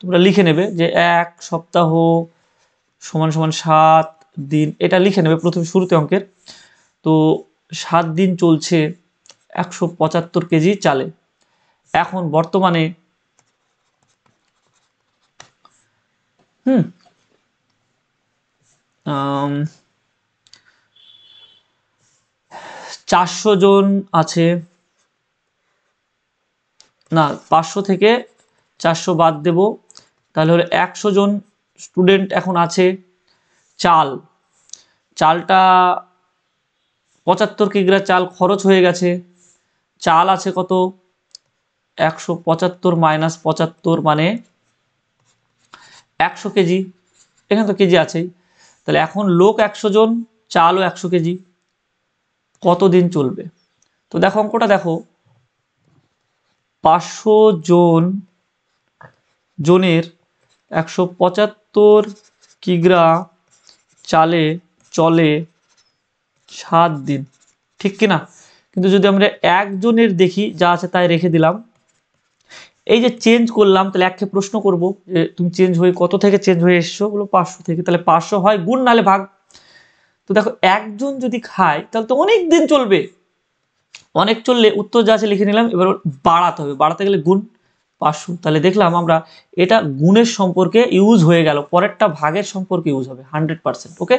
তোমরা লিখে নেবে যে এক সপ্তাহ সমান সমান সাত দিন এটা লিখে নেবে প্রথমে শুরুতে অঙ্কের তো সাত দিন চলছে একশো পঁচাত্তর কেজি চালে এখন বর্তমানে হুম চারশো জন আছে না পাঁচশো থেকে চারশো বাদ দেব তাহলে হলো একশো জন স্টুডেন্ট এখন আছে চাল চালটা পঁচাত্তর কিগ্রা চাল খরচ হয়ে গেছে চাল আছে কত একশো পঁচাত্তর মাইনাস পঁচাত্তর মানে একশো কেজি এখানে তো কেজি আছেই তাহলে এখন লোক একশো জন চালও একশো কেজি কতদিন চলবে তো দেখো অঙ্কটা দেখো পাঁচশো জন জনের একশো পঁচাত্তর কিগ্রা চালে চলে সাত দিন ঠিক কিনা কিন্তু যদি আমরা একজনের দেখি যা আছে তাই রেখে দিলাম এই যে চেঞ্জ করলাম তাহলে এককে প্রশ্ন করব যে তুমি চেঞ্জ হয়ে কত থেকে চেঞ্জ হয়ে এসছো বলো পাঁচশো থেকে তাহলে পাঁচশো হয় গুণ নালে ভাগ তো দেখো একজন যদি খায় তাহলে তো অনেক দিন চলবে অনেক চললে উত্তর যা আছে লিখে নিলাম এবার বাড়াতে হবে বাড়াতে গেলে গুণ পাঁচশো তাহলে দেখলাম আমরা এটা গুণের সম্পর্কে ইউজ হয়ে গেল পরেরটা ভাগের সম্পর্কে ইউজ হবে হান্ড্রেড পার্সেন্ট ওকে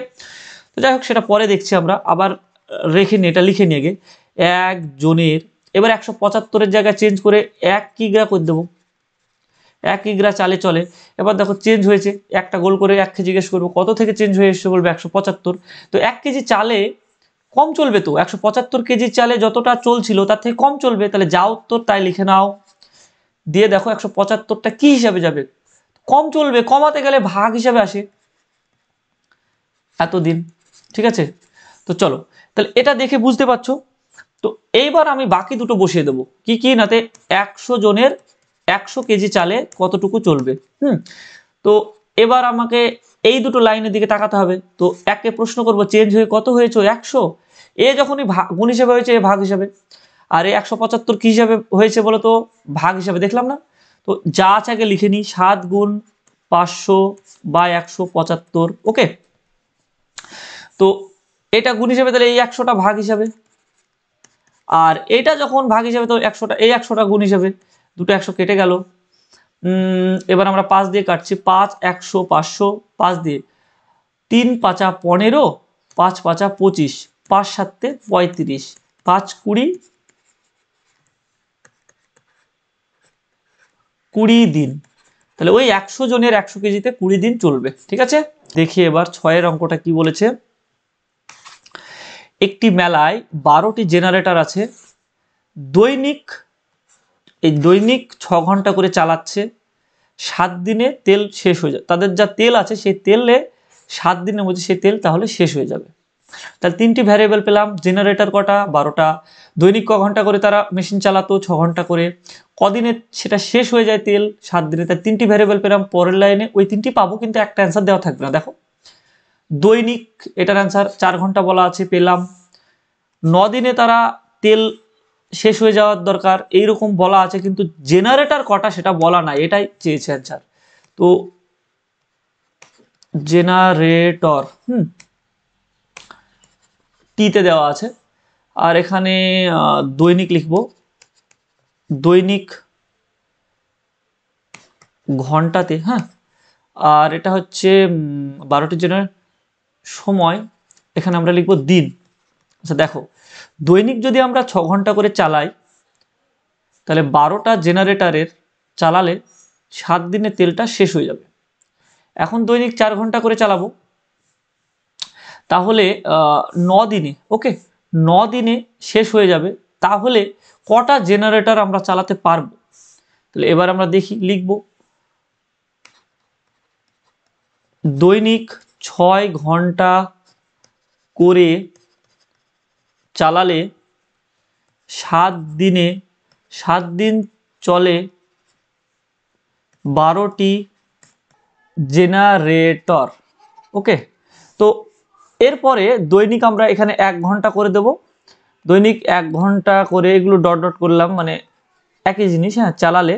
তো যাই হোক সেটা পরে দেখছি আমরা আবার রেখে নিই এটা লিখে নিয়ে গে একজনের এবার একশো পঁচাত্তরের জায়গায় চেঞ্জ করে এক কিগ্রা করে দেবো এক কিগ্রা চালে চলে এবার দেখো চেঞ্জ হয়েছে একটা গোল করে এক কেজি জিজ্ঞেস করবো কত থেকে চেঞ্জ হয়ে এসে বলবে একশো পঁচাত্তর তো এক কেজি চালে কম চলবে তো একশো পঁচাত্তর কেজি চালে যতটা চলছিল তার থেকে কম চলবে তাহলে যা উত্তর তাই লিখে নাও দিয়ে দেখো একশো পঁচাত্তরটা কী হিসাবে যাবে কম চলবে কমাতে গেলে ভাগ হিসাবে আসে এতদিন ঠিক আছে তো চলো তাহলে এটা দেখে বুঝতে পারছো তো এইবার আমি বাকি দুটো বসিয়ে দেবো কি কি নাতে একশো জনের একশো কেজি চালে কতটুকু চলবে হুম তো এবার আমাকে এই দুটো লাইনের দিকে তাকাতে হবে তো একে প্রশ্ন করব চেঞ্জ হয়ে কত হয়েছে একশো এ যখনই গুণ হিসেবে হয়েছে এ ভাগ হিসাবে আর এই একশো পঁচাত্তর কী হিসাবে হয়েছে বলো তো ভাগ হিসাবে দেখলাম না তো যা আছে আগে লিখে নিই সাত গুণ পাঁচশো বা একশো পঁচাত্তর ওকে তো এটা গুণ হিসেবে তাহলে এই একশোটা ভাগ হিসাবে আর এটা যখন ভাগ হিসাবে তো একশোটা এই একশোটা গুণ হিসাবে দুটো একশো কেটে গেল এবার আমরা পাঁচ দিয়ে কাটছি পাঁচ একশো পাঁচশো পাঁচ দিয়ে তিন পাঁচা পনেরো পাঁচ পাঁচা পঁচিশ পাঁচ সাতে পঁয়ত্রিশ পাঁচ কুড়ি কুড়ি দিন তাহলে ওই একশো জনের একশো কেজিতে কুড়ি দিন চলবে ঠিক আছে দেখি এবার ছয়ের অঙ্কটা কি বলেছে একটি মেলায় বারোটি জেনারেটর আছে দৈনিক এই দৈনিক ছ ঘন্টা করে চালাচ্ছে সাত দিনে তেল শেষ হয়ে যাবে তাদের যা তেল আছে সেই তেলে সাত দিনের মধ্যে সেই তেল তাহলে শেষ হয়ে যাবে তাহলে তিনটি ভ্যারিয়েবল পেলাম জেনারেটর কটা বারোটা দৈনিক ক ঘন্টা করে তারা মেশিন চালাতো ছ ঘন্টা করে কদিনে সেটা শেষ হয়ে যায় তেল সাত দিনে তার তিনটি ভ্যারিয়েবল পেলাম পরের লাইনে ওই তিনটি পাবো কিন্তু একটা অ্যান্সার দেওয়া থাকবে না দেখো দৈনিক এটার অ্যান্সার চার ঘন্টা বলা আছে পেলাম দিনে তারা তেল শেষ হয়ে যাওয়ার দরকার এইরকম বলা আছে কিন্তু জেনারেটর কটা সেটা বলা নাই এটাই চেয়েছে অ্যান্সার তো জেনারেটর হুম টিতে দেওয়া আছে আর এখানে দৈনিক লিখব দৈনিক ঘন্টাতে হ্যাঁ আর এটা হচ্ছে বারোটি জেনারেট সময় এখানে আমরা লিখব দিন আচ্ছা দেখো দৈনিক যদি আমরা ছ ঘন্টা করে চালাই তাহলে বারোটা জেনারেটারের চালালে সাত দিনে তেলটা শেষ হয়ে যাবে এখন দৈনিক চার ঘন্টা করে চালাবো তাহলে ন দিনে ওকে ন দিনে শেষ হয়ে যাবে তাহলে কটা জেনারেটার আমরা চালাতে পারবো তাহলে এবার আমরা দেখি লিখব দৈনিক ছয় ঘন্টা করে চালালে সাত দিনে সাত দিন চলে বারোটি জেনারেটর ওকে তো এরপরে দৈনিক আমরা এখানে এক ঘন্টা করে দেব দৈনিক এক ঘন্টা করে এগুলো ডট ডট করলাম মানে একই জিনিস হ্যাঁ চালালে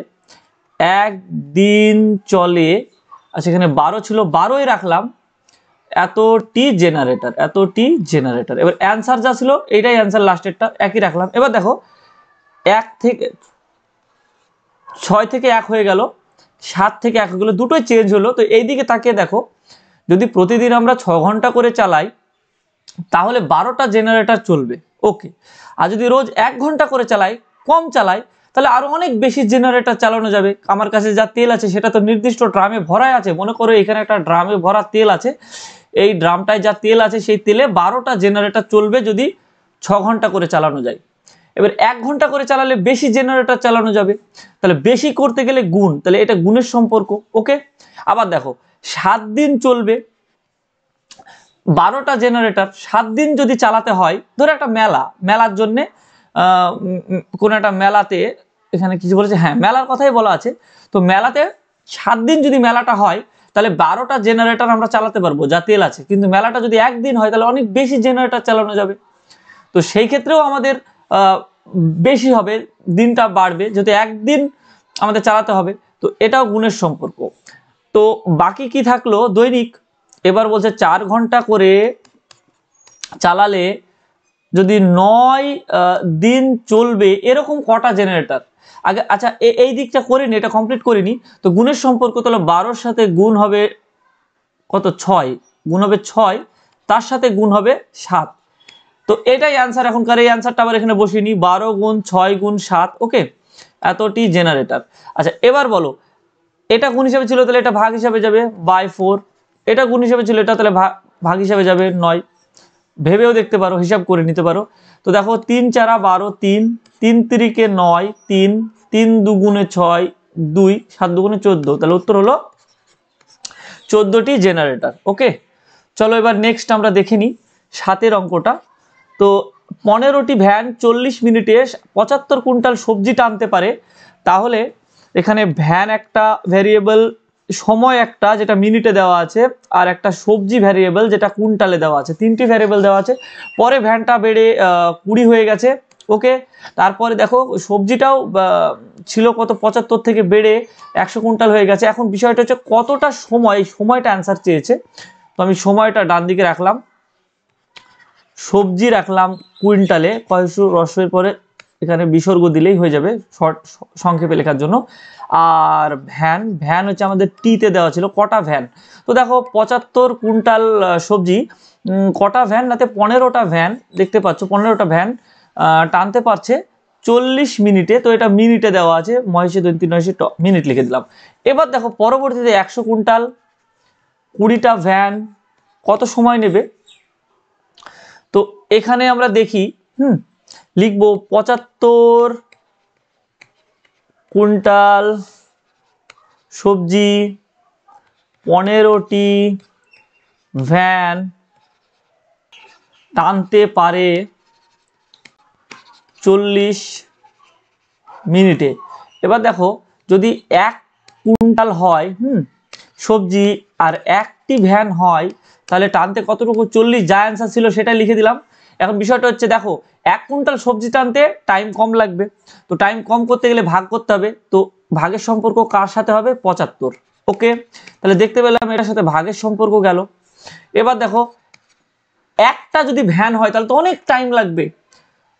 এক দিন চলে আচ্ছা এখানে বারো ছিল বারোই রাখলাম এতটি জেনারেটর এতটি জেনারেটর এবার অ্যান্সার যা ছিল এইটাই অ্যান্সার লাস্টেরটা একই রাখলাম এবার দেখো এক থেকে ছয় থেকে এক হয়ে গেল সাত থেকে এক হয়ে গেলো দুটোই চেঞ্জ হলো তো এই দিকে তাকিয়ে দেখো যদি প্রতিদিন আমরা ছ ঘন্টা করে চালাই তাহলে বারোটা জেনারেটর চলবে ওকে আর যদি রোজ এক ঘন্টা করে চালাই কম চালাই তাহলে আরও অনেক বেশি জেনারেটর চালানো যাবে আমার কাছে যা তেল আছে সেটা তো নির্দিষ্ট ড্রামে ভরাই আছে মনে করো এখানে একটা ড্রামে ভরা তেল আছে এই ড্রামটায় যা তেল আছে সেই তেলে বারোটা জেনারেটর চলবে যদি ছ ঘন্টা করে চালানো যায় এবার এক ঘন্টা করে চালালে বেশি জেনারেটর চালানো যাবে তাহলে বেশি করতে গেলে গুণ তাহলে এটা গুণের সম্পর্ক ওকে আবার দেখো সাত দিন চলবে বারোটা জেনারেটর সাত দিন যদি চালাতে হয় ধরো একটা মেলা মেলার জন্যে কোনো একটা মেলাতে এখানে কিছু বলেছে হ্যাঁ মেলার কথাই বলা আছে তো মেলাতে সাত দিন যদি মেলাটা হয় তাহলে বারোটা জেনারেটর আমরা চালাতে পারবো যা তেল আছে কিন্তু মেলাটা যদি একদিন হয় তাহলে অনেক বেশি জেনারেটর চালানো যাবে তো সেই ক্ষেত্রেও আমাদের বেশি হবে দিনটা বাড়বে যদি একদিন আমাদের চালাতে হবে তো এটাও গুণের সম্পর্ক তো বাকি কি থাকলো দৈনিক এবার বলছে চার ঘন্টা করে চালালে যদি নয় দিন চলবে এরকম কটা জেনারেটর আগে আচ্ছা এই দিকটা করিনি এটা কমপ্লিট করিনি তো গুণের সম্পর্ক তাহলে বারোর সাথে গুণ হবে কত ছয় গুণ হবে ছয় তার সাথে গুণ হবে সাত তো এটাই অ্যান্সার এখনকার এই অ্যান্সারটা আবার এখানে বসিয়ে নিই বারো গুণ ছয় গুণ সাত ওকে এতটি জেনারেটার আচ্ছা এবার বলো এটা গুণ হিসাবে ছিল তাহলে এটা ভাগ হিসাবে যাবে বাই ফোর এটা গুণ হিসাবে ছিল এটা তাহলে ভাগ হিসাবে যাবে নয় ভেবেও দেখতে পারো হিসাব করে নিতে পারো তো দেখো তিন চারা বারো তিন তিন তিরিকে নয় তিন তিন দুগুণে ছয় দুই সাত দুগুণে চোদ্দো তাহলে উত্তর হলো চোদ্দোটি জেনারেটার ওকে চলো এবার নেক্সট আমরা দেখে নিই সাতের অঙ্কটা তো পনেরোটি ভ্যান চল্লিশ মিনিটে পঁচাত্তর কুইন্টাল সবজি টানতে পারে তাহলে এখানে ভ্যান একটা ভেরিয়েবল সময় একটা যেটা মিনিটে দেওয়া আছে আর একটা সবজি ভ্যারিয়েবল যেটা কুইন্টালে দেওয়া আছে তিনটি ভ্যারিয়েবল দেওয়া আছে পরে ভ্যানটা বেড়ে কুড়ি হয়ে গেছে ওকে তারপরে দেখো সবজিটাও ছিল কত পঁচাত্তর থেকে বেড়ে একশো কুইন্টাল হয়ে গেছে এখন বিষয়টা হচ্ছে কতটা সময় সময়টা অ্যান্সার চেয়েছে তো আমি সময়টা ডান দিকে রাখলাম সবজি রাখলাম কুইন্টালে কয়েকশো রসের পরে এখানে বিসর্গ দিলেই হয়ে যাবে শর্ট সংক্ষেপে লেখার জন্য আর ভ্যান ভ্যান হচ্ছে আমাদের টিতে দেওয়া ছিল কটা ভ্যান তো দেখো পঁচাত্তর কুইন্টাল সবজি কটা ভ্যান নাতে পনেরোটা ভ্যান দেখতে পাচ্ছ পনেরোটা ভ্যান টানতে পারছে চল্লিশ মিনিটে তো এটা মিনিটে দেওয়া আছে মহেশে দুই তিন মহেশে মিনিট লিখে দিলাম এবার দেখো পরবর্তীতে একশো কুইন্টাল কুড়িটা ভ্যান কত সময় নেবে তো এখানে আমরা দেখি হুম লিখবো পঁচাত্তর কুইন্টাল সবজি পনেরোটি ভ্যান টানতে পারে চল্লিশ মিনিটে এবার দেখো যদি এক কুইন্টাল হয় হুম সবজি আর একটি ভ্যান হয় তাহলে টানতে কতটুকু চল্লিশ যা অ্যান্সার ছিল সেটা লিখে দিলাম এখন বিষয়টা হচ্ছে দেখো এক কুইন্টাল সবজি টানতে টাইম কম লাগবে তো টাইম কম করতে গেলে ভাগ করতে হবে তো ভাগের সম্পর্ক কার সাথে হবে পঁচাত্তর ওকে তাহলে দেখতে পেলাম এটার সাথে ভাগের সম্পর্ক গেল এবার দেখো একটা যদি ভ্যান হয় তাহলে তো অনেক টাইম লাগবে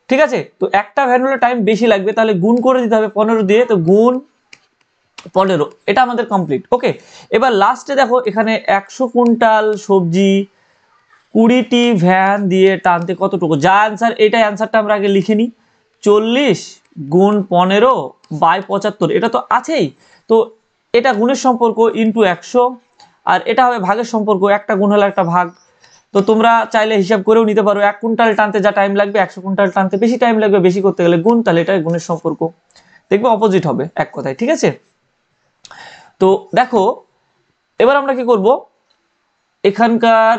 ঠিক আছে তো একটা ভ্যান হলে টাইম বেশি লাগবে তাহলে গুণ করে দিতে হবে পনেরো দিয়ে তো গুণ পনেরো এটা আমাদের কমপ্লিট ওকে এবার লাস্টে দেখো এখানে একশো কুইন্টাল সবজি কুড়িটি ভ্যান দিয়ে টানতে কতটুকু যা অ্যান্সার এটাই অ্যান্সারটা আমরা আগে লিখে নিই চল্লিশ গুণ পনেরো বাই পঁচাত্তর এটা তো আছেই তো এটা গুণের সম্পর্ক ইন্টু একশো আর এটা হবে ভাগের সম্পর্ক একটা গুণ হলে একটা ভাগ তো তোমরা চাইলে হিসাব করেও নিতে পারো এক কুইন্টাল টানতে যা টাইম লাগবে একশো কুইন্টাল টানতে বেশি টাইম লাগবে বেশি করতে গেলে গুণ তাহলে এটা গুণের সম্পর্ক দেখবে অপোজিট হবে এক কথায় ঠিক আছে তো দেখো এবার আমরা কি করব এখানকার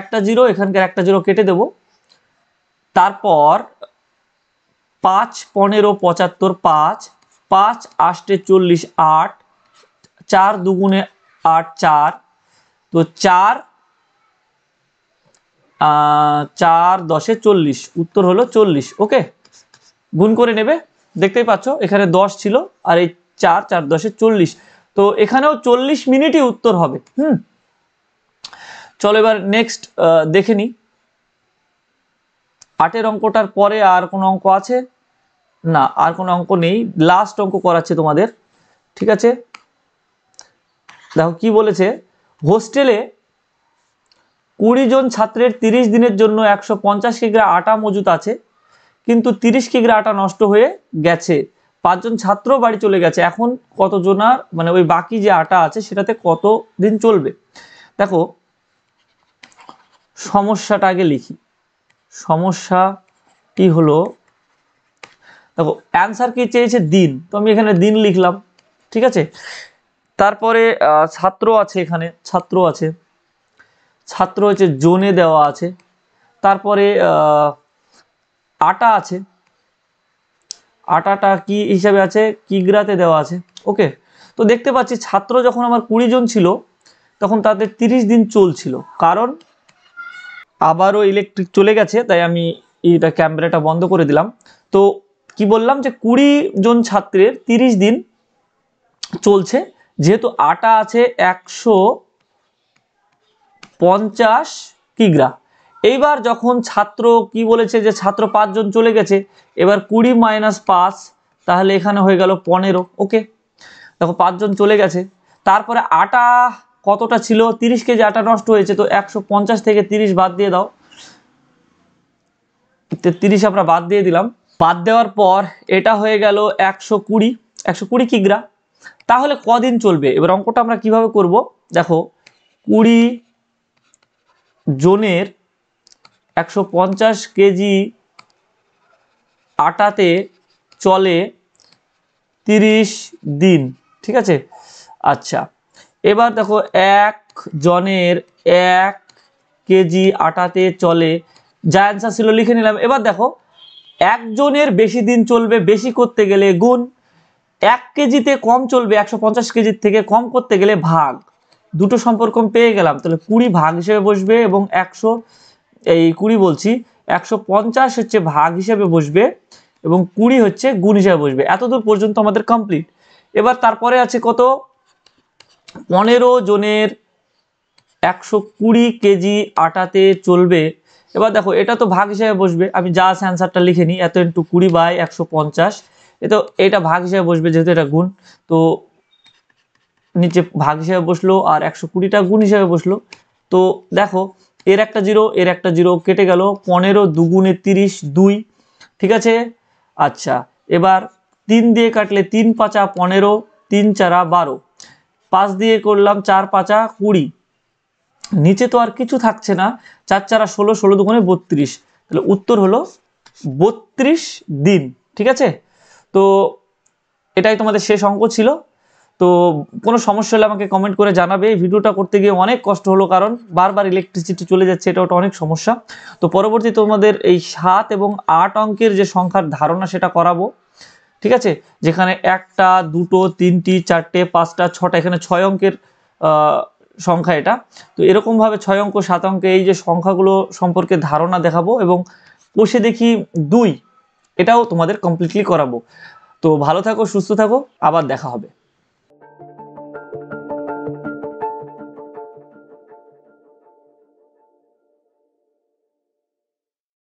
একটা জিরো এখানকার একটা জিরো কেটে দেব তারপর পাঁচ পনেরো পঁচাত্তর পাঁচ পাঁচ আষ্টে চল্লিশ আট চার দুগুণে আট চার তো চার চার দশে চল্লিশ উত্তর হলো চল্লিশ ওকে গুণ করে নেবে দেখতেই পাচ্ছ এখানে দশ ছিল আর এই চার চার দশে চল্লিশ তো এখানেও চল্লিশ মিনিটই উত্তর হবে হুম চলো এবার নেক্সট দেখে নিই আটের অঙ্কটার পরে আর কোনো অঙ্ক আছে না আর কোনো অঙ্ক নেই লাস্ট অঙ্ক করাচ্ছে তোমাদের ঠিক আছে দেখো কি বলেছে হোস্টেলে কুড়ি জন ছাত্রের ৩০ দিনের জন্য একশো পঞ্চাশ কিগ্রা আটা মজুত আছে কিন্তু ৩০ কিগ্রা আটা নষ্ট হয়ে গেছে পাঁচজন ছাত্র বাড়ি চলে গেছে এখন কতজনার মানে ওই বাকি যে আটা আছে সেটাতে কত দিন চলবে দেখো সমস্যাটা আগে লিখি সমস্যাটি হলো দেখো অ্যান্সার কি চেয়েছে দিন তো আমি এখানে দিন লিখলাম ঠিক আছে তারপরে ছাত্র আছে এখানে ছাত্র আছে ছাত্র হচ্ছে জোনে দেওয়া আছে তারপরে আটা আছে আটাটা কি হিসাবে আছে কিগ্রাতে দেওয়া আছে ওকে তো দেখতে পাচ্ছি ছাত্র যখন আমার কুড়ি জন ছিল তখন তাদের ৩০ দিন চলছিল কারণ আবারও ইলেকট্রিক চলে গেছে তাই আমি এটা ক্যামেরাটা বন্ধ করে দিলাম তো কি বললাম যে কুড়ি জন ছাত্রের ৩০ দিন চলছে যেহেতু আটা আছে একশো পঞ্চাশ কিগ্রা এইবার যখন ছাত্র কি বলেছে যে ছাত্র পাঁচজন চলে গেছে এবার কুড়ি মাইনাস পাঁচ তাহলে এখানে হয়ে গেল পনেরো ওকে দেখো পাঁচজন চলে গেছে তারপরে আটা কতটা ছিল তিরিশ কেজি আটা নষ্ট হয়েছে তো একশো থেকে তিরিশ বাদ দিয়ে দাও তিরিশ আমরা বাদ দিয়ে দিলাম বাদ দেওয়ার পর এটা হয়ে গেল একশো কুড়ি একশো কুড়ি কিগ্রা তাহলে কদিন চলবে এবার অঙ্কটা আমরা কিভাবে করব দেখো কুড়ি জনের একশো কেজি আটাতে চলে তিরিশ দিন ঠিক আছে আচ্ছা এবার দেখো এক জনের এক কেজি আটাতে চলে যা অ্যান্সার ছিল লিখে নিলাম এবার দেখো একজনের বেশি দিন চলবে বেশি করতে গেলে গুণ এক কেজিতে কম চলবে একশো পঞ্চাশ কেজির থেকে কম করতে গেলে ভাগ দুটো সম্পর্ক পেয়ে গেলাম তাহলে কুড়ি ভাগ হিসেবে বসবে এবং একশো এই কুড়ি বলছি একশো পঞ্চাশ হচ্ছে ভাগ হিসেবে বসবে এবং কুড়ি হচ্ছে গুণ হিসেবে বসবে এতদূর পর্যন্ত আমাদের কমপ্লিট এবার তারপরে আছে কত পনেরো জনের একশো কুড়ি কেজি আটাতে চলবে এবার দেখো এটা তো ভাগ হিসাবে বসবে আমি যা অ্যান্সারটা লিখে নিই এত ইন্টু কুড়ি বাই একশো পঞ্চাশ এ তো এটা ভাগ হিসেবে বসবে যেহেতু এটা গুণ তো নিচে ভাগ হিসেবে বসলো আর একশো কুড়িটা গুণ হিসাবে বসলো তো দেখো এর একটা জিরো এর একটা জিরো কেটে গেল পনেরো দুগুণে তিরিশ দুই ঠিক আছে আচ্ছা এবার তিন দিয়ে কাটলে তিন পাঁচা পনেরো তিন চারা বারো পাঁচ দিয়ে করলাম চার পাঁচা কুড়ি নিচে তো আর কিছু থাকছে না চার চারা ষোলো ষোলো দুগুণে বত্রিশ তাহলে উত্তর হলো বত্রিশ দিন ঠিক আছে তো এটাই তোমাদের শেষ অঙ্ক ছিল তো কোনো সমস্যা হলে আমাকে কমেন্ট করে জানাবে এই ভিডিওটা করতে গিয়ে অনেক কষ্ট হলো কারণ বারবার ইলেকট্রিসিটি চলে যাচ্ছে এটা ওটা অনেক সমস্যা তো পরবর্তী তোমাদের এই সাত এবং আট অঙ্কের যে সংখ্যার ধারণা সেটা করাবো ঠিক আছে যেখানে একটা দুটো তিনটি চারটে পাঁচটা ছটা এখানে ছয় অঙ্কের সংখ্যা এটা তো এরকমভাবে ছয় অঙ্ক সাত অঙ্কে এই যে সংখ্যাগুলো সম্পর্কে ধারণা দেখাবো এবং কষে দেখি দুই এটাও তোমাদের কমপ্লিটলি করাবো তো ভালো থাকো সুস্থ থাকো আবার দেখা হবে